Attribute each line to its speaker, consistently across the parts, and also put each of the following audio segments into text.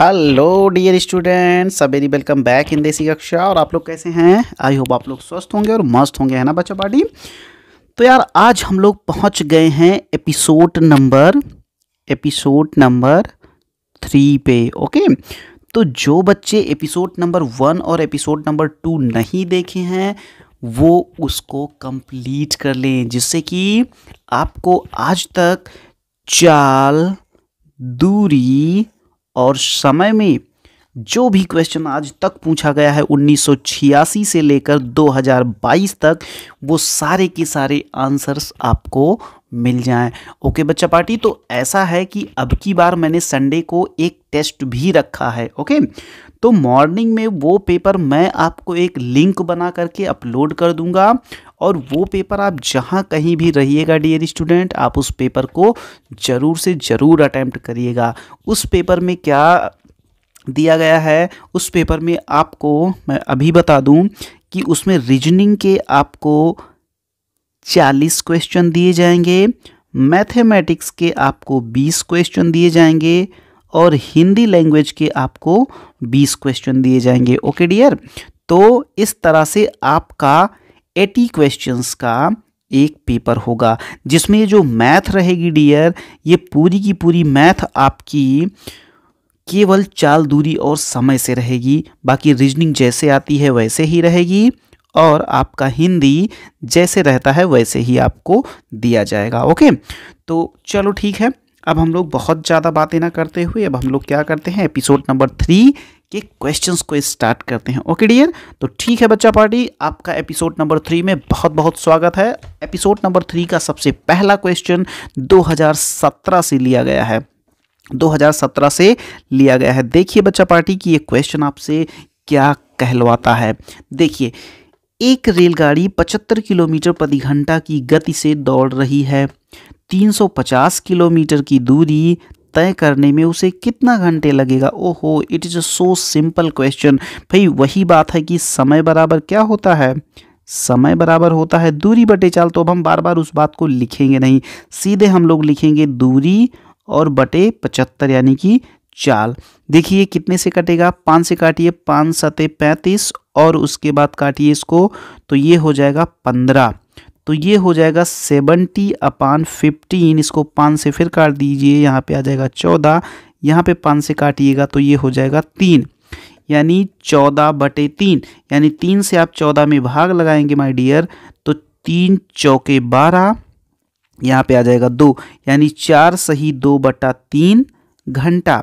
Speaker 1: hello dear students a very welcome back in Desi Kaksha और आप लोग कैसे हैं आई होप आप लोग स्वस्थ होंगे और मस्त होंगे है ना बच्चा पार्टी तो यार आज हम लोग पहुंच गए हैं episode number episode number three पे ओके तो जो बच्चे एपिसोड नंबर वन और एपिसोड नंबर टू नहीं देखे हैं वो उसको कंप्लीट कर लें जिससे कि आपको आज तक चाल दूरी और समय में जो भी क्वेश्चन आज तक पूछा गया है 1986 से लेकर 2022 तक वो सारे के सारे आंसर्स आपको मिल जाएं ओके बच्चा पार्टी तो ऐसा है कि अब की बार मैंने संडे को एक टेस्ट भी रखा है ओके तो मॉर्निंग में वो पेपर मैं आपको एक लिंक बना करके अपलोड कर दूंगा और वो पेपर आप जहाँ कहीं भी रहिएगा डियर स्टूडेंट आप उस पेपर को ज़रूर से ज़रूर अटैम्प्ट करिएगा उस पेपर में क्या दिया गया है उस पेपर में आपको मैं अभी बता दूं कि उसमें रीजनिंग के आपको चालीस क्वेश्चन दिए जाएंगे मैथमेटिक्स के आपको बीस क्वेश्चन दिए जाएंगे और हिंदी लैंग्वेज के आपको बीस क्वेश्चन दिए जाएंगे ओके डियर तो इस तरह से आपका एटी क्वेश्चंस का एक पेपर होगा जिसमें जो मैथ रहेगी डियर ये पूरी की पूरी मैथ आपकी केवल चाल दूरी और समय से रहेगी बाकी रीजनिंग जैसे आती है वैसे ही रहेगी और आपका हिंदी जैसे रहता है वैसे ही आपको दिया जाएगा ओके तो चलो ठीक है अब हम लोग बहुत ज़्यादा बातें ना करते हुए अब हम लोग क्या करते हैं एपिसोड नंबर थ्री के क्वेश्चंस को स्टार्ट करते हैं ओके डियर तो ठीक है बच्चा पार्टी आपका एपिसोड नंबर थ्री में बहुत बहुत स्वागत है एपिसोड नंबर थ्री का सबसे पहला क्वेश्चन 2017 से लिया गया है 2017 से लिया गया है देखिए बच्चा पार्टी की ये क्वेश्चन आपसे क्या कहलवाता है देखिए एक रेलगाड़ी पचहत्तर किलोमीटर प्रति घंटा की गति से दौड़ रही है 350 किलोमीटर की दूरी तय करने में उसे कितना घंटे लगेगा ओहो it is a so simple question भाई वही बात है कि समय बराबर क्या होता है समय बराबर होता है दूरी बटे चाल तो अब हम बार बार उस बात को लिखेंगे नहीं सीधे हम लोग लिखेंगे दूरी और बटे पचहत्तर यानी कि चाल देखिए कितने से कटेगा पाँच से काटिए पाँच सते पैंतीस और उसके बाद काटिए इसको तो ये हो जाएगा पंद्रह तो ये हो जाएगा सेवनटी अपान फिफ्टीन इसको पाँच से फिर काट दीजिए यहाँ पे आ जाएगा चौदह यहाँ पे पाँच से काटिएगा तो ये हो जाएगा तीन यानी चौदह बटे तीन यानी तीन से आप चौदह में भाग लगाएंगे माय डियर तो तीन चौके बारह यहाँ पे आ जाएगा दो यानी चार सही दो बटा तीन घंटा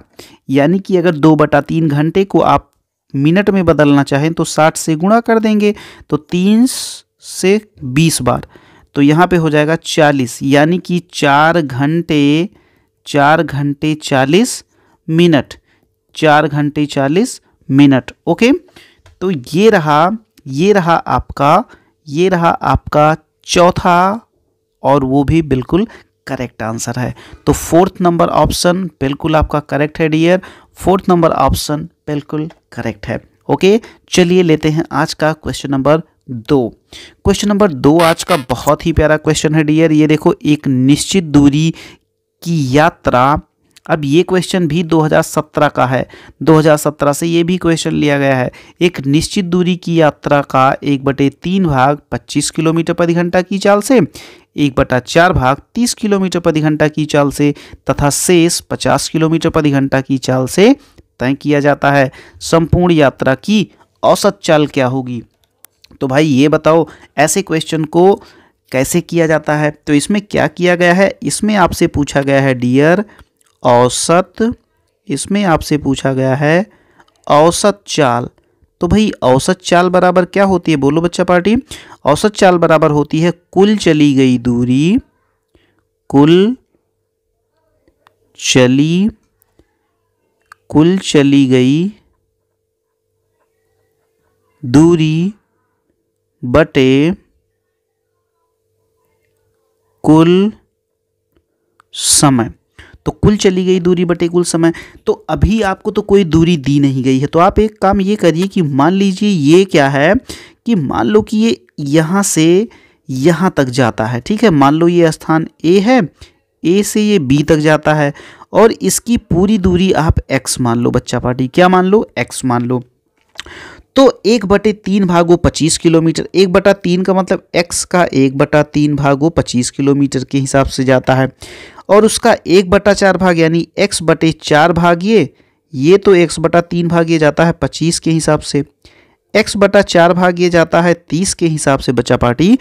Speaker 1: यानी कि अगर दो बटा तीन घंटे को आप मिनट में बदलना चाहें तो साठ से गुणा कर देंगे तो तीन से बीस बार तो यहाँ पे हो जाएगा चालीस यानी कि चार घंटे चार घंटे चालीस मिनट चार घंटे चालीस मिनट ओके तो ये रहा ये रहा आपका ये रहा आपका चौथा और वो भी बिल्कुल करेक्ट आंसर है तो फोर्थ नंबर ऑप्शन बिल्कुल आपका करेक्ट है डियर फोर्थ नंबर ऑप्शन बिल्कुल करेक्ट है ओके चलिए लेते हैं आज का क्वेश्चन नंबर दो क्वेश्चन नंबर दो आज का बहुत ही प्यारा क्वेश्चन है डियर ये देखो एक निश्चित दूरी की यात्रा अब ये क्वेश्चन भी 2017 का है 2017 से ये भी क्वेश्चन लिया गया है एक निश्चित दूरी की यात्रा का एक बटे तीन भाग 25 किलोमीटर प्रति घंटा की चाल से एक बटा चार भाग 30 किलोमीटर प्रति घंटा की चाल से तथा शेष 50 किलोमीटर प्रति घंटा की चाल से तय किया जाता है संपूर्ण यात्रा की औसत चाल क्या होगी तो भाई ये बताओ ऐसे क्वेश्चन को कैसे किया जाता है तो इसमें क्या किया गया है इसमें आपसे पूछा गया है डियर औसत इसमें आपसे पूछा गया है औसत चाल तो भाई औसत चाल बराबर क्या होती है बोलो बच्चा पार्टी औसत चाल बराबर होती है कुल चली गई दूरी कुल चली कुल चली गई दूरी बटे कुल समय तो कुल चली गई दूरी बटे कुल समय तो अभी आपको तो कोई दूरी दी नहीं गई है तो आप एक काम ये करिए कि मान लीजिए ये क्या है कि मान लो कि ये यहाँ से यहाँ तक जाता है ठीक है मान लो ये स्थान ए है ए से ये बी तक जाता है और इसकी पूरी दूरी आप एक्स मान लो बच्चा पार्टी क्या मान लो एक्स मान लो तो एक बटे तीन भागो पच्चीस किलोमीटर एक बटा तीन का मतलब एक्स का एक बटा तीन भागो पच्चीस किलोमीटर के हिसाब से जाता है और उसका एक बटा चार भाग यानी एक्स बटे चार भागिए ये तो एक्स बटा तीन भागिए जाता है पच्चीस के हिसाब से एक्स बटा चार भागिए जाता है तीस के हिसाब से बच्चा पार्टी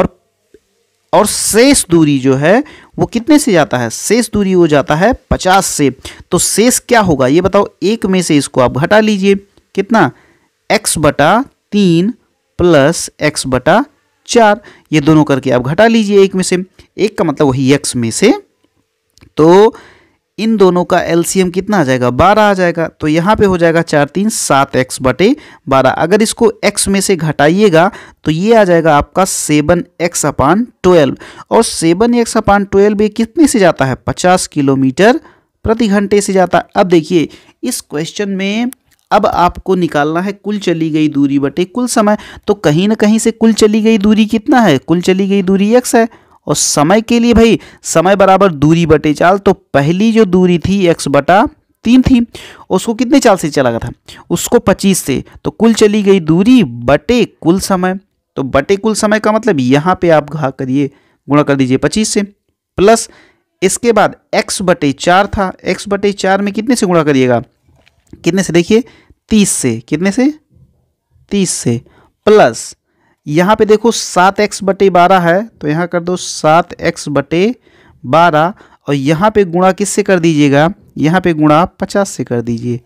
Speaker 1: और और शेष दूरी जो है वो कितने से जाता है शेष दूरी वो जाता है पचास से तो शेष क्या होगा ये बताओ एक में से इसको आप घटा लीजिए कितना एक्स बटा तीन प्लस एक्स बटा चार ये दोनों करके आप घटा लीजिए एक में से एक का मतलब वही एक्स में से तो इन दोनों का एलसीएम कितना आ जाएगा बारह आ जाएगा तो यहाँ पे हो जाएगा चार तीन सात एक्स बटे बारह अगर इसको एक्स में से घटाइएगा तो ये आ जाएगा आपका सेवन एक्स अपान ट्वेल्व और सेवन एक्स अपान ट्वेल्व ये कितने से जाता है पचास किलोमीटर प्रति घंटे से जाता है अब देखिए इस क्वेश्चन में अब आपको निकालना है कुल चली गई दूरी बटे कुल समय तो कहीं ना कहीं से कुल चली गई दूरी कितना है कुल चली गई दूरी एक्स है और समय के लिए भाई समय बराबर दूरी बटे चाल तो पहली जो दूरी थी एक्स बटा तीन थी उसको कितने चाल से चला गया था उसको पच्चीस से तो कुल चली गई दूरी बटे कुल समय तो बटे कुल समय का मतलब यहाँ पे आप घा करिए गुणा कर दीजिए पच्चीस से प्लस इसके बाद एक्स बटे चार था एक्स बटे चार में कितने से गुणा करिएगा कितने से देखिए तीस से कितने से तीस से प्लस यहाँ पे देखो सात एक्स बटे बारह है तो यहाँ कर दो सात एक्स बटे बारह और यहाँ पे गुणा किससे कर दीजिएगा यहाँ पे गुणा पचास से कर दीजिए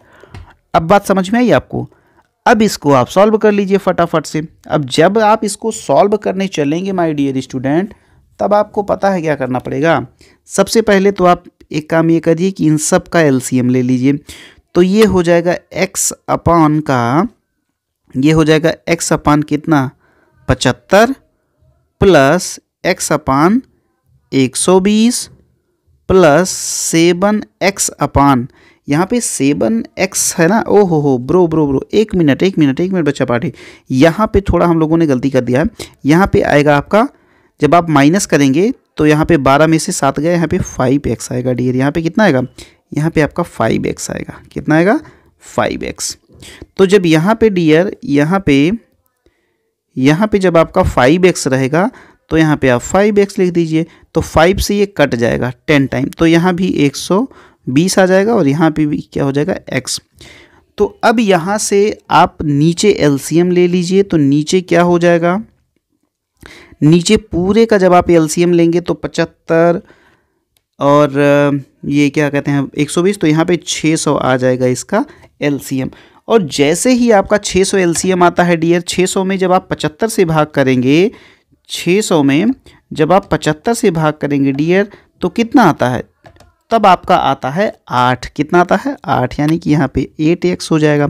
Speaker 1: अब बात समझ में आई आपको अब इसको आप सॉल्व कर लीजिए फटाफट से अब जब आप इसको सॉल्व करने चलेंगे माय डियर स्टूडेंट तब आपको पता है क्या करना पड़ेगा सबसे पहले तो आप एक काम ये करिए कि इन सब का एलसीएम ले लीजिए तो ये हो जाएगा एक्स अपान का ये हो जाएगा एक्स अपान कितना पचहत्तर प्लस एक्स अपान एक सौ बीस प्लस सेवन एक्स अपान यहाँ पे सेवन एक्स है ना ओ हो हो ब्रो ब्रो ब्रो एक मिनट एक मिनट एक मिनट बच्चा पाठी यहाँ पे थोड़ा हम लोगों ने गलती कर दिया है यहाँ पे आएगा आपका जब आप माइनस करेंगे तो यहाँ पे बारह में से सात गए यहाँ पे फाइव एक्स आएगा डियर यहाँ पे कितना आएगा यहाँ पे आपका फाइव एक्स आएगा कितना आएगा फाइव एक्स तो जब यहाँ पे डियर यहाँ पे यहाँ पे जब आपका फाइव एक्स रहेगा तो यहाँ पे आप फाइव एक्स लिख दीजिए तो फाइव से ये कट जाएगा टेन टाइम तो यहाँ भी एक सौ बीस आ जाएगा और यहाँ पे भी क्या हो जाएगा एक्स तो अब यहाँ से आप नीचे एलसीएम ले लीजिए तो नीचे क्या हो जाएगा नीचे पूरे का जब आप एलसीएम लेंगे तो पचहत्तर और ये क्या कहते हैं 120 तो यहाँ पे 600 आ जाएगा इसका एल और जैसे ही आपका 600 एलसीएम आता है डियर 600 में जब आप 75 से भाग करेंगे 600 में जब आप 75 से भाग करेंगे डियर तो कितना आता है तब आपका आता है आठ कितना आता है आठ यानी कि यहाँ पे एट एक्स हो जाएगा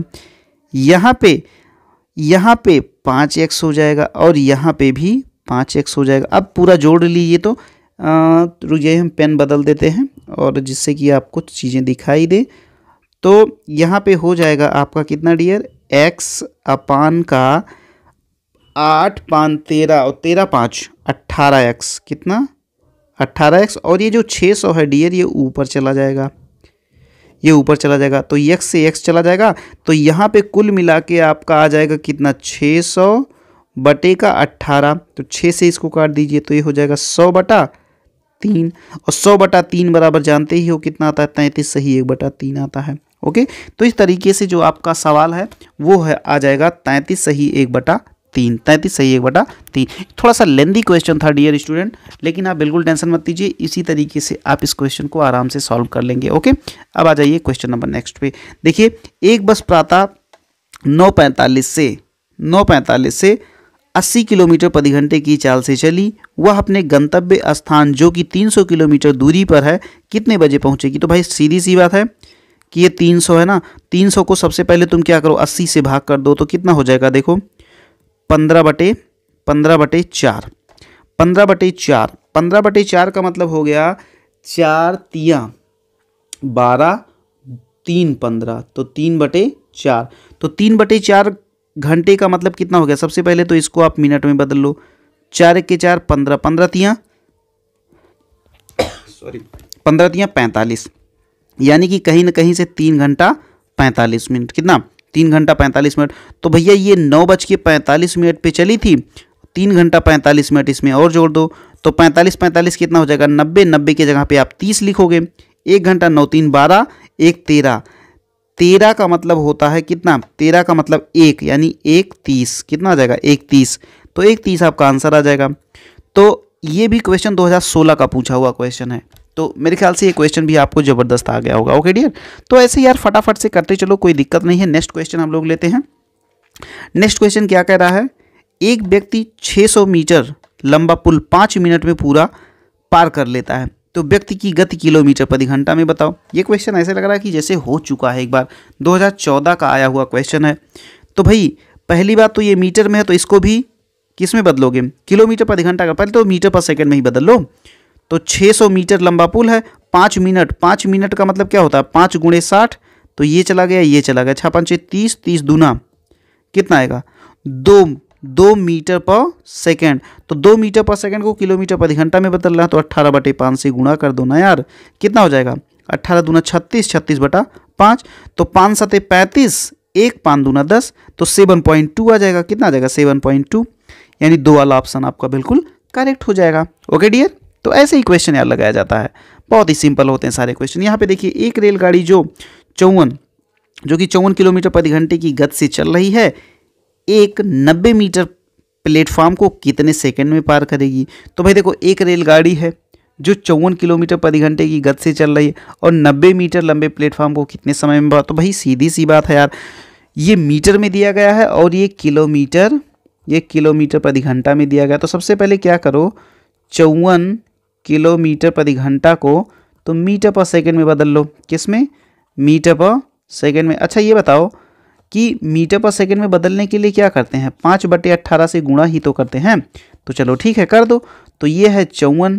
Speaker 1: यहाँ पे यहाँ पे पाँच एक्स हो जाएगा और यहाँ पे भी पाँच एक्स हो जाएगा अब पूरा जोड़ लीजिए तो तो हम पेन बदल देते हैं और जिससे कि आपको चीज़ें दिखाई दे तो यहाँ पे हो जाएगा आपका कितना डियर एक्स अपान का आठ पान तेरह और तेरह पाँच अट्ठारह एक्स कितना अट्ठारह एक्स और ये जो छः सौ है डियर ये ऊपर चला जाएगा ये ऊपर चला जाएगा तो एक्स से एक्स चला जाएगा तो यहाँ पे कुल मिला के आपका आ जाएगा कितना छः सौ बटे का अट्ठारह तो छः से इसको काट दीजिए तो ये हो जाएगा सौ बटा तीन और सौ बटा तीन बराबर जानते ही हो कितना आता है तैंतीस सही एक बटा तीन आता है ओके तो इस तरीके से जो आपका सवाल है वो है आ जाएगा तैंतीस सही एक बटा तीन तैंतीस सही एक बटा तीन थोड़ा सा लेंदी क्वेश्चन था डियर स्टूडेंट लेकिन आप बिल्कुल टेंशन मत दीजिए इसी तरीके से आप इस क्वेश्चन को आराम से सॉल्व कर लेंगे ओके अब आ जाइए क्वेश्चन नंबर नेक्स्ट पे देखिए एक बस प्रातः नौ पैंतालीस से नौ पैंतालीस से 80 किलोमीटर प्रति घंटे की चाल से चली वह अपने गंतव्य स्थान जो कि 300 किलोमीटर दूरी पर है कितने बजे पहुंचेगी तो भाई सीधी सी बात है कि ये 300 है ना 300 को सबसे पहले तुम क्या करो 80 से भाग कर दो तो कितना हो जाएगा देखो 15 बटे 15 बटे चार पंद्रह बटे चार पंद्रह बटे चार का मतलब हो गया चार तिया बारह तीन पंद्रह तो तीन बटे चार तो तीन बटे चार घंटे का मतलब कितना हो गया सबसे पहले तो इसको आप मिनट में बदल लो चार के चार पंद्रह पंद्रह तिया सॉरी पंद्रह तिया पैंतालीस यानी कि कहीं ना कहीं से तीन घंटा पैंतालीस मिनट कितना तीन घंटा पैंतालीस मिनट तो भैया ये नौ बज के पैंतालीस मिनट पे चली थी तीन घंटा पैंतालीस मिनट इसमें और जोड़ दो तो पैंतालीस पैंतालीस कितना हो जाएगा नब्बे नब्बे की जगह पे आप तीस लिखोगे एक घंटा नौ तीन बारह एक तेरह तेरह का मतलब होता है कितना तेरह का मतलब एक यानी एक तीस कितना आ जाएगा एक तीस तो एक तीस आपका आंसर आ जाएगा तो ये भी क्वेश्चन 2016 का पूछा हुआ क्वेश्चन है तो मेरे ख्याल से ये क्वेश्चन भी आपको ज़बरदस्त आ गया होगा ओके डियर तो ऐसे यार फटाफट से करते चलो कोई दिक्कत नहीं है नेक्स्ट क्वेश्चन हम लोग लेते हैं नेक्स्ट क्वेश्चन क्या कह रहा है एक व्यक्ति छः मीटर लंबा पुल पाँच मिनट में पूरा पार कर लेता है तो व्यक्ति की गति किलोमीटर प्रति घंटा में बताओ ये क्वेश्चन ऐसे लग रहा है कि जैसे हो चुका है एक बार 2014 का आया हुआ क्वेश्चन है तो भाई पहली बात तो ये मीटर में है तो इसको भी किस में बदलोगे किलोमीटर प्रति घंटा का पहले तो मीटर पर सेकेंड में ही बदल लो तो 600 मीटर लंबा पुल है पाँच मिनट पाँच मिनट का मतलब क्या होता है पाँच गुणे साठ तो ये चला गया ये चला गया छः पाँच छः तीस तीस दूना कितना आएगा दो दो मीटर पर सेकेंड तो दो मीटर पर सेकेंड को किलोमीटर प्रति घंटा में बदल रहा है तो अट्ठारह बटे पाँच से गुणा कर दो ना यार कितना हो जाएगा अट्ठारह दूना छत्तीस छत्तीस बटा पाँच तो पाँच सते पैंतीस एक पाँच दूना दस तो सेवन पॉइंट टू आ जाएगा कितना आ जाएगा सेवन पॉइंट टू यानी दो वाला ऑप्शन आपका बिल्कुल करेक्ट हो जाएगा ओके डियर तो ऐसे ही क्वेश्चन यार लगाया जाता है बहुत ही सिंपल होते हैं सारे क्वेश्चन यहाँ पे देखिए एक रेलगाड़ी जो चौवन जो कि चौवन किलोमीटर प्रति घंटे की गति से चल रही है एक 90 मीटर प्लेटफॉर्म को कितने सेकंड में पार करेगी तो भाई देखो एक रेलगाड़ी है जो चौवन किलोमीटर प्रति घंटे की गति से चल रही है और 90 मीटर लंबे प्लेटफॉर्म को कितने समय में तो भाई सीधी सी बात है यार ये मीटर में दिया गया है और ये किलोमीटर ये किलोमीटर प्रति घंटा में दिया गया तो सबसे पहले क्या करो चौवन किलोमीटर प्रति घंटा को तो मीटर पर सेकेंड में बदल लो किस में मीटर पर सेकेंड में अच्छा ये बताओ कि मीटर पर सेकंड में बदलने के लिए क्या करते हैं पाँच बटे अट्ठारह से गुणा ही तो करते हैं तो चलो ठीक है कर दो तो ये है चौवन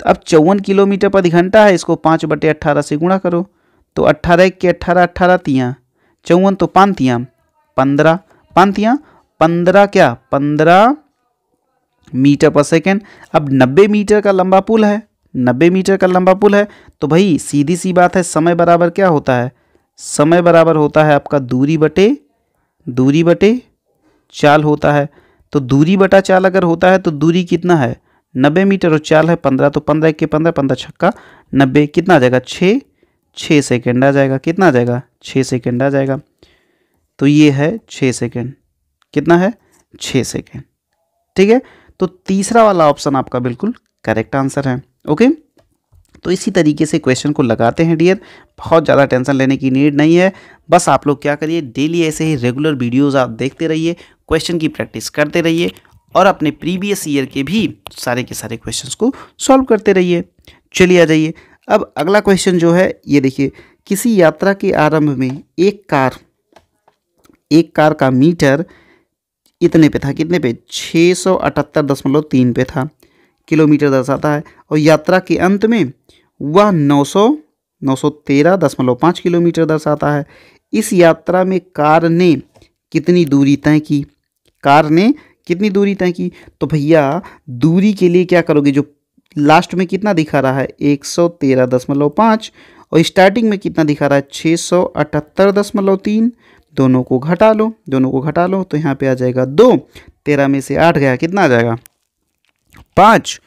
Speaker 1: तो अब चौवन किलोमीटर प्रति घंटा है इसको पाँच बटे अट्ठारह से गुणा करो तो अट्ठारह के अट्ठारह अट्ठारह तियाँ चौवन तो पानतियाँ पंद्रह पानतियाँ पंद्रह क्या पंद्रह मीटर पर सेकेंड अब नब्बे मीटर का लंबा पुल है नब्बे मीटर का लंबा पुल है तो भाई सीधी सी बात है समय बराबर क्या होता है समय बराबर होता है आपका दूरी बटे दूरी बटे चाल होता है तो दूरी बटा चाल अगर होता है तो दूरी कितना है नब्बे मीटर और चाल है पंद्रह तो पंद्रह के पंद्रह पंद्रह छक्का नब्बे कितना आ जाएगा छः छः सेकेंड आ जाएगा कितना आ जाएगा छः सेकेंड आ जाएगा तो ये है छः सेकेंड कितना है छः सेकेंड ठीक है तो तीसरा वाला ऑप्शन आपका बिल्कुल करेक्ट आंसर है ओके तो इसी तरीके से क्वेश्चन को लगाते हैं डियर बहुत ज़्यादा टेंशन लेने की नीड नहीं है बस आप लोग क्या करिए डेली ऐसे ही रेगुलर वीडियोज़ आप देखते रहिए क्वेश्चन की प्रैक्टिस करते रहिए और अपने प्रीवियस ईयर के भी सारे के सारे क्वेश्चन को सॉल्व करते रहिए चलिए आ जाइए अब अगला क्वेश्चन जो है ये देखिए किसी यात्रा के आरंभ में एक कार एक कार का मीटर इतने पे था कितने पे छः सौ अठहत्तर दशमलव तीन पे था किलोमीटर दर्शाता है और यात्रा के अंत में वह नौ सौ नौ सौ तेरह दशमलव पाँच किलोमीटर दर्शाता है इस यात्रा में कार ने कितनी दूरी तय की कार ने कितनी दूरी तय की तो भैया दूरी के लिए क्या करोगे जो लास्ट में कितना दिखा रहा है एक सौ तेरह दशमलव पाँच और स्टार्टिंग में कितना दिखा रहा है छः सौ अठहत्तर दशमलव तीन दोनों को घटा लो दोनों को घटा लो तो यहाँ पे आ जाएगा दो तेरह में से आठ गया कितना आ जाएगा पाँच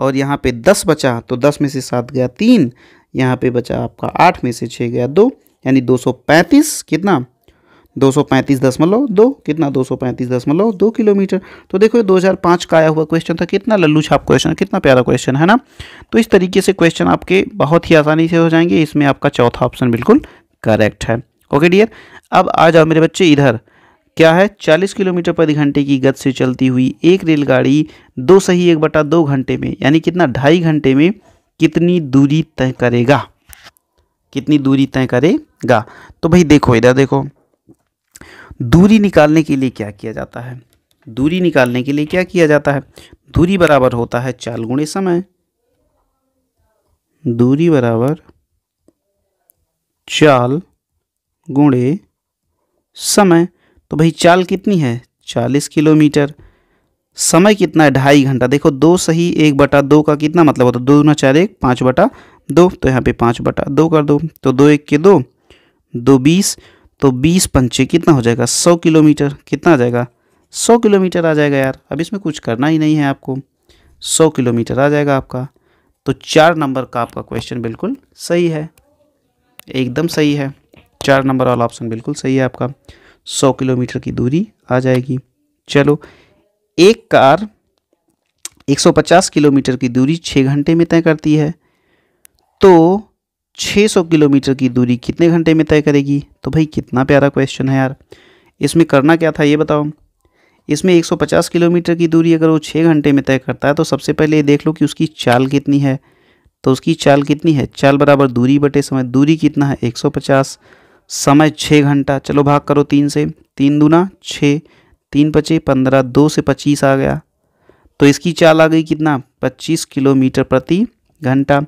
Speaker 1: और यहाँ पे दस बचा तो दस में से सात गया तीन यहाँ पे बचा आपका आठ में से छः गया दो यानी दो सौ पैंतीस कितना दो सौ पैंतीस दशमलव दो कितना दो सौ पैंतीस दशमलव दो किलोमीटर तो देखो ये दो हज़ार पाँच का आया हुआ क्वेश्चन था कितना लल्लू छाप क्वेश्चन कितना प्यारा क्वेश्चन है ना तो इस तरीके से क्वेश्चन आपके बहुत ही आसानी से हो जाएंगे इसमें आपका चौथा ऑप्शन बिल्कुल करेक्ट है ओके डियर अब आ जाओ मेरे बच्चे इधर क्या है 40 किलोमीटर प्रति घंटे की गति से चलती हुई एक रेलगाड़ी दो सही एक बटा दो घंटे में यानी कितना ढाई घंटे में कितनी दूरी तय करेगा कितनी दूरी तय करेगा तो भाई देखो इधर देखो दूरी निकालने के लिए क्या किया जाता है दूरी निकालने के लिए क्या किया जाता है दूरी बराबर होता है चाल गुणे समय दूरी बराबर चाल गुणे समय तो भाई चाल कितनी है चालीस किलोमीटर समय कितना है ढाई घंटा देखो दो सही एक बटा दो का कितना मतलब होता है दो ना चार एक पाँच बटा दो तो यहाँ पे पाँच बटा दो कर दो तो दो एक के दो दो बीस तो बीस पंचे कितना हो जाएगा सौ किलोमीटर कितना आ जाएगा सौ किलोमीटर आ जाएगा यार अब इसमें कुछ करना ही नहीं है आपको सौ किलोमीटर आ जाएगा आपका तो चार नंबर का आपका क्वेश्चन बिल्कुल सही है एकदम सही है चार नंबर वाला ऑप्शन बिल्कुल सही है आपका सौ किलोमीटर की दूरी आ जाएगी चलो एक कार 150 किलोमीटर की दूरी 6 घंटे में तय करती है तो 600 किलोमीटर की दूरी कितने घंटे में तय करेगी तो भाई कितना प्यारा क्वेश्चन है यार इसमें करना क्या था ये बताओ इसमें 150 किलोमीटर की दूरी अगर वो 6 घंटे में तय करता है तो सबसे पहले ये देख लो कि उसकी चाल कितनी है तो उसकी चाल कितनी है चाल बराबर दूरी बटे समय दूरी कितना है 150 समय छः घंटा चलो भाग करो तीन से तीन दूना छः तीन पचे पंद्रह दो से पच्चीस आ गया तो इसकी चाल आ गई कितना पच्चीस किलोमीटर प्रति घंटा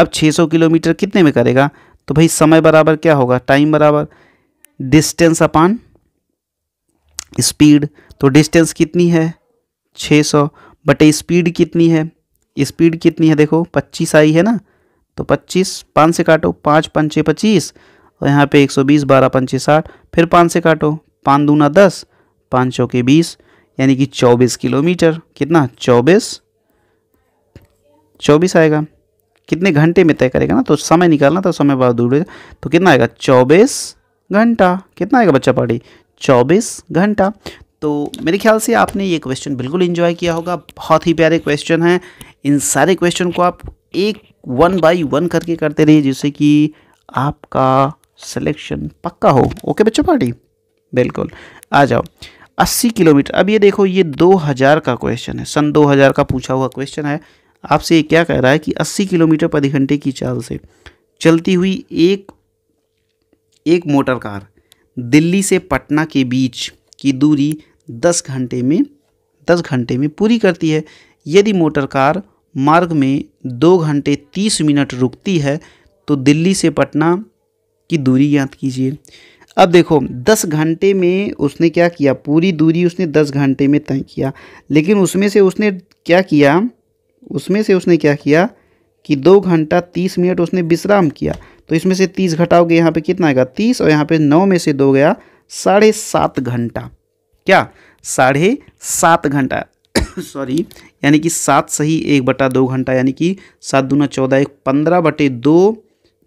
Speaker 1: अब छः सौ किलोमीटर कितने में करेगा तो भाई समय बराबर क्या होगा टाइम बराबर डिस्टेंस अपान स्पीड तो डिस्टेंस कितनी है छः सौ बटे स्पीड कितनी है स्पीड कितनी है देखो पच्चीस आई है ना तो पच्चीस पाँच से काटो पाँच पंचे पच्चीस और तो यहाँ पे 120 बारह पंचे साठ फिर पाँच से काटो पाँच दूना दस पाँच सौ के बीस यानी कि चौबीस किलोमीटर कितना चौबीस चौबीस आएगा कितने घंटे में तय करेगा ना तो समय निकालना तो समय बाद दूर तो कितना आएगा चौबीस घंटा कितना आएगा बच्चा पार्टी चौबीस घंटा तो मेरे ख्याल से आपने ये क्वेश्चन बिल्कुल इन्जॉय किया होगा बहुत ही प्यारे क्वेश्चन हैं इन सारे क्वेश्चन को आप एक वन बाई वन करके करते रहिए जिससे कि आपका सिलेक्शन पक्का हो ओके बच्चों पार्टी बिल्कुल आ जाओ 80 किलोमीटर अब ये देखो ये 2000 का क्वेश्चन है सन 2000 का पूछा हुआ क्वेश्चन है आपसे ये क्या कह रहा है कि 80 किलोमीटर प्रति घंटे की चाल से चलती हुई एक एक मोटर कार दिल्ली से पटना के बीच की दूरी 10 घंटे में 10 घंटे में पूरी करती है यदि मोटर कार मार्ग में दो घंटे तीस मिनट रुकती है तो दिल्ली से पटना की दूरी याद कीजिए अब देखो दस घंटे में उसने क्या किया पूरी दूरी उसने दस घंटे में तय किया लेकिन उसमें से उसने क्या किया उसमें से उसने क्या किया कि दो घंटा तीस मिनट उसने विश्राम किया तो इसमें से तीस घटाओगे यहाँ पे कितना आएगा तीस और यहाँ पे नौ में से दो गया साढ़े सात घंटा क्या साढ़े सात घंटा सॉरी यानी कि सात सही एक बटा दो घंटा यानी कि सात दूना चौदह एक पंद्रह बटे दो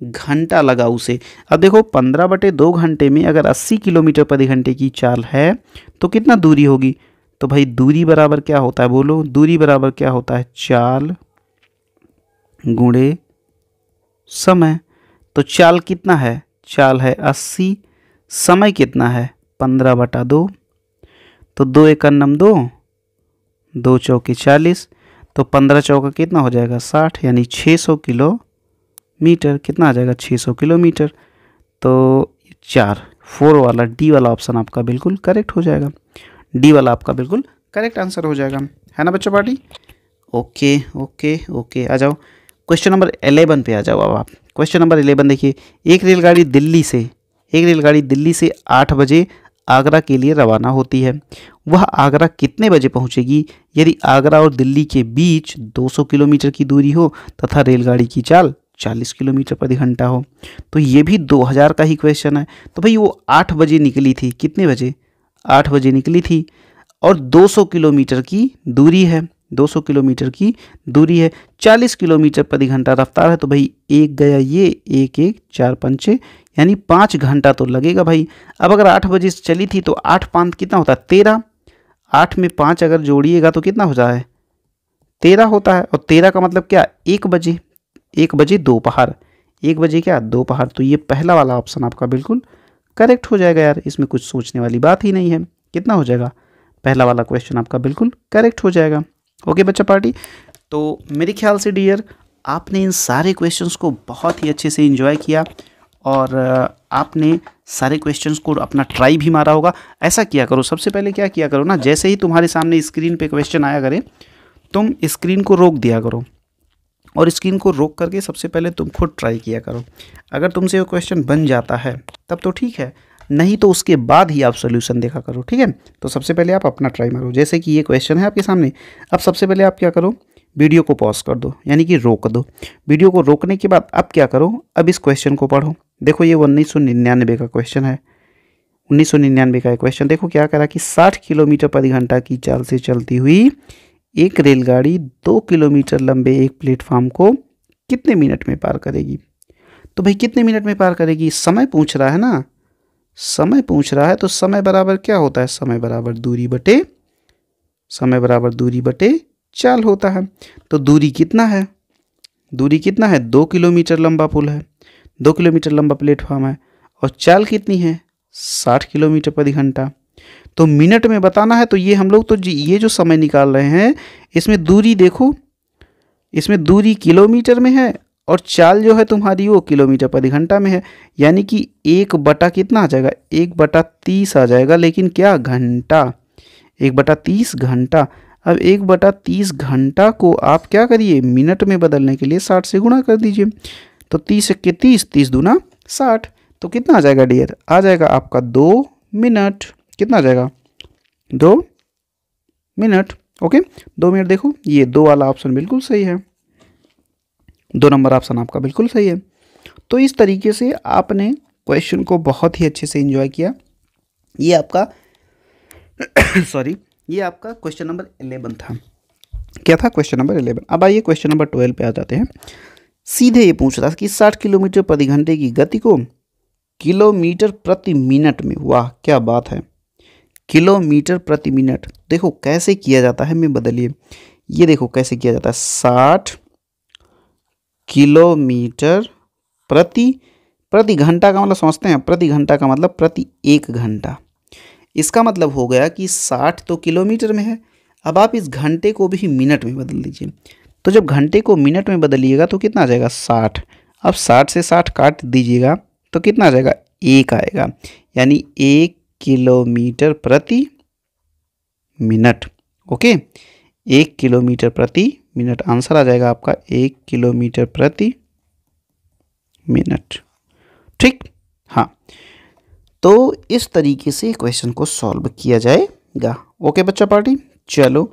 Speaker 1: घंटा लगा उसे अब देखो पंद्रह बटे दो घंटे में अगर अस्सी किलोमीटर प्रति घंटे की चाल है तो कितना दूरी होगी तो भाई दूरी बराबर क्या होता है बोलो दूरी बराबर क्या होता है चाल गुणे समय तो चाल कितना है चाल है अस्सी समय कितना है पंद्रह बटा दो तो दो इक्यानम दो दो चौके चालीस तो पंद्रह चौका कितना हो जाएगा साठ यानी छः सौ किलो मीटर कितना आ जाएगा 600 किलोमीटर तो चार फोर वाला डी वाला ऑप्शन आपका बिल्कुल करेक्ट हो जाएगा डी वाला आपका बिल्कुल करेक्ट आंसर हो जाएगा है ना बच्चों पार्टी ओके ओके ओके आ जाओ क्वेश्चन नंबर एलेवन पे आ जाओ अब आप क्वेश्चन नंबर एलेवन देखिए एक रेलगाड़ी दिल्ली से एक रेलगाड़ी दिल्ली से आठ बजे आगरा के लिए रवाना होती है वह आगरा कितने बजे पहुंचेगी यदि आगरा और दिल्ली के बीच 200 किलोमीटर की दूरी हो तथा रेलगाड़ी की चाल चालीस किलोमीटर प्रति घंटा हो तो ये भी दो हज़ार का ही क्वेश्चन है तो भाई वो आठ बजे निकली थी कितने बजे आठ बजे निकली थी और दो सौ किलोमीटर की दूरी है दो सौ किलोमीटर की दूरी है चालीस किलोमीटर प्रति घंटा रफ्तार है तो भाई एक गया ये एक एक चार पंचे यानी पाँच घंटा तो लगेगा भाई अब अगर आठ बजे से चली थी तो आठ पाँच कितना होता है तेरह आठ में पाँच अगर जोड़िएगा तो कितना हो जाए तेरह होता है और तेरह का मतलब क्या एक बजे एक बजे दोपहर एक बजे क्या दोपहर तो ये पहला वाला ऑप्शन आपका बिल्कुल करेक्ट हो जाएगा यार इसमें कुछ सोचने वाली बात ही नहीं है कितना हो जाएगा पहला वाला क्वेश्चन आपका बिल्कुल करेक्ट हो जाएगा ओके बच्चा पार्टी तो मेरे ख्याल से डियर आपने इन सारे क्वेश्चंस को बहुत ही अच्छे से इन्जॉय किया और आपने सारे क्वेश्चंस को अपना ट्राई भी मारा होगा ऐसा किया करो सबसे पहले क्या किया करो ना जैसे ही तुम्हारे सामने स्क्रीन पे क्वेश्चन आया करे तुम स्क्रीन को रोक दिया करो और स्क्रीन को रोक करके सबसे पहले तुम खुद ट्राई किया करो अगर तुमसे वो क्वेश्चन बन जाता है तब तो ठीक है नहीं तो उसके बाद ही आप सोल्यूशन देखा करो ठीक है तो सबसे पहले आप अपना ट्राई मारो जैसे कि ये क्वेश्चन है आपके सामने अब सबसे पहले आप क्या करो वीडियो को पॉज कर दो यानी कि रोक दो वीडियो को रोकने के बाद अब क्या करो अब इस क्वेश्चन को पढ़ो देखो ये उन्नीस सौ निन्यानवे का क्वेश्चन है उन्नीस सौ निन्यानवे का क्वेश्चन देखो क्या करा कि साठ किलोमीटर प्रति घंटा की चाल से चलती हुई एक रेलगाड़ी दो किलोमीटर लंबे एक प्लेटफार्म को कितने मिनट में पार करेगी तो भाई कितने मिनट में पार करेगी समय पूछ रहा है ना समय पूछ रहा है तो समय बराबर क्या होता है समय बराबर दूरी बटे समय बराबर दूरी बटे चाल होता है तो दूरी कितना है दूरी कितना है दो किलोमीटर लंबा पुल है दो किलोमीटर लंबा प्लेटफॉर्म है और चाल कितनी है साठ किलोमीटर प्रति घंटा तो मिनट में बताना है तो ये हम लोग तो ये जो समय निकाल रहे हैं इसमें दूरी देखो इसमें दूरी किलोमीटर में है और चाल जो है तुम्हारी वो किलोमीटर प्रति घंटा में है यानी कि एक बटा कितना आ जाएगा एक बटा तीस आ जाएगा लेकिन क्या घंटा एक बटा तीस घंटा अब एक बटा तीस घंटा को आप क्या करिए मिनट में बदलने के लिए साठ से गुणा कर दीजिए तो तीस के तीस तीस दूना साठ तो कितना आ जाएगा डियर आ जाएगा आपका दो मिनट कितना आ जाएगा दो मिनट ओके दो मिनट देखो ये दो वाला ऑप्शन बिल्कुल सही है दो नंबर ऑप्शन आपका बिल्कुल सही है तो इस तरीके से आपने क्वेश्चन को बहुत ही अच्छे से इंजॉय किया ये आपका सॉरी ये आपका क्वेश्चन नंबर एलेवन था क्या था क्वेश्चन नंबर एलेवन अब आइए क्वेश्चन नंबर ट्वेल्व पे आ जाते हैं सीधे ये पूछ रहा था कि साठ किलोमीटर प्रति घंटे की गति को किलोमीटर प्रति मिनट में वाह क्या बात है किलोमीटर प्रति मिनट देखो कैसे किया जाता है मैं बदलिए ये देखो कैसे किया जाता है साठ किलोमीटर प्रति प्रति घंटा का मतलब समझते हैं प्रति घंटा का मतलब प्रति एक घंटा इसका मतलब हो गया कि साठ तो किलोमीटर में है अब आप इस घंटे को भी मिनट में बदल दीजिए तो जब घंटे को मिनट में बदलिएगा तो कितना आ जाएगा साठ अब साठ से साठ काट दीजिएगा तो कितना आ जाएगा एक आएगा यानी एक किलोमीटर प्रति मिनट ओके एक किलोमीटर प्रति मिनट आंसर आ जाएगा आपका एक किलोमीटर प्रति मिनट ठीक हाँ तो इस तरीके से क्वेश्चन को सॉल्व किया जाएगा ओके बच्चा पार्टी चलो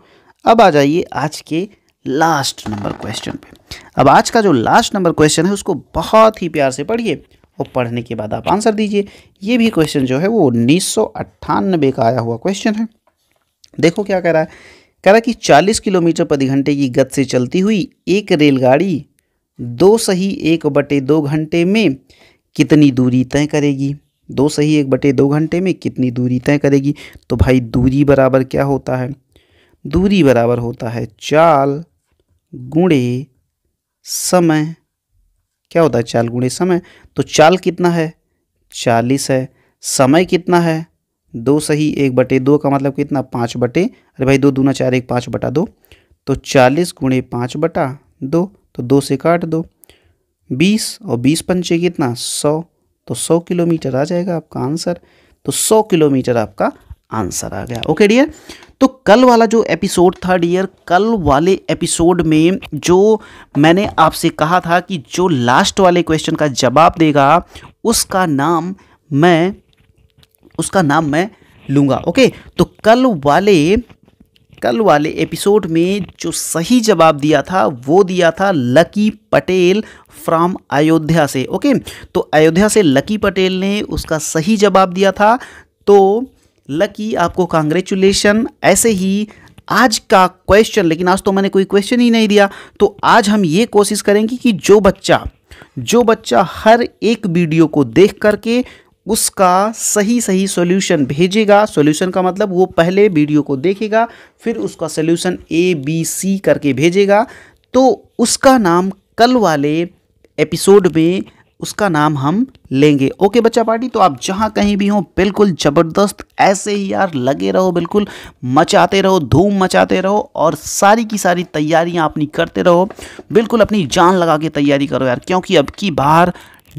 Speaker 1: अब आ जाइए आज के लास्ट नंबर क्वेश्चन पे अब आज का जो लास्ट नंबर क्वेश्चन है उसको बहुत ही प्यार से पढ़िए और पढ़ने के बाद आप आंसर दीजिए ये भी क्वेश्चन जो है वो उन्नीस का आया हुआ क्वेश्चन है देखो क्या कह रहा है कह रहा कि 40 किलोमीटर प्रति घंटे की गति से चलती हुई एक रेलगाड़ी दो सही एक बटे दो घंटे में कितनी दूरी तय करेगी दो सही एक बटे दो घंटे में कितनी दूरी तय करेगी तो भाई दूरी बराबर क्या होता है दूरी बराबर होता है चाल गुणे समय क्या होता है चाल गुणे समय तो चाल कितना है चालीस है समय कितना है दो सही एक बटे दो का मतलब कितना पाँच बटे अरे भाई दो दूना चार एक पाँच बटा दो तो चालीस गुणे पाँच बटा दो तो दो से काट दो बीस और बीस पंचे कितना सौ तो सौ किलोमीटर आ जाएगा आपका आंसर तो सौ किलोमीटर आपका आंसर आ गया ओके डियर तो कल वाला जो एपिसोड था डियर कल वाले एपिसोड में जो मैंने आपसे कहा था कि जो लास्ट वाले क्वेश्चन का जवाब देगा उसका नाम मैं उसका नाम मैं लूँगा ओके तो कल वाले कल वाले एपिसोड में जो सही जवाब दिया था वो दिया था लकी पटेल फ्रॉम अयोध्या से ओके तो अयोध्या से लकी पटेल ने उसका सही जवाब दिया था तो लकी आपको कांग्रेचुलेशन ऐसे ही आज का क्वेश्चन लेकिन आज तो मैंने कोई क्वेश्चन ही नहीं दिया तो आज हम ये कोशिश करेंगे कि जो बच्चा जो बच्चा हर एक वीडियो को देख करके उसका सही सही सॉल्यूशन भेजेगा सॉल्यूशन का मतलब वो पहले वीडियो को देखेगा फिर उसका सॉल्यूशन ए बी सी करके भेजेगा तो उसका नाम कल वाले एपिसोड में उसका नाम हम लेंगे ओके बच्चा पार्टी तो आप जहाँ कहीं भी हो बिल्कुल ज़बरदस्त ऐसे ही यार लगे रहो बिल्कुल मचाते रहो धूम मचाते रहो और सारी की सारी तैयारियाँ अपनी करते रहो बिल्कुल अपनी जान लगा के तैयारी करो यार क्योंकि अब की बार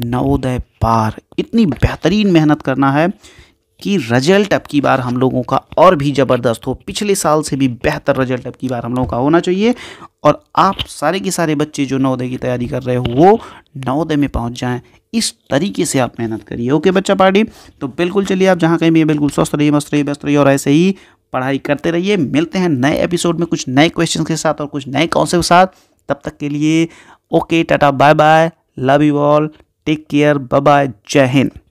Speaker 1: नवोदय पार इतनी बेहतरीन मेहनत करना है कि रिजल्ट अब की बार हम लोगों का और भी ज़बरदस्त हो पिछले साल से भी बेहतर रिजल्ट अब की बार हम लोगों का होना चाहिए और आप सारे के सारे बच्चे जो नवोदय की तैयारी कर रहे हो वो नवोदय में पहुंच जाएं इस तरीके से आप मेहनत करिए ओके बच्चा पार्टी तो बिल्कुल चलिए आप जहाँ कहीं भी बिल्कुल स्वस्थ रहिए मस्त रहिए व्यस्त रहिए और ऐसे ही पढ़ाई करते रहिए मिलते हैं नए एपिसोड में कुछ नए क्वेश्चन के साथ और कुछ नए कॉन्सेप्ट के साथ तब तक के लिए okay tata bye bye love you all take care bye bye जय हिंद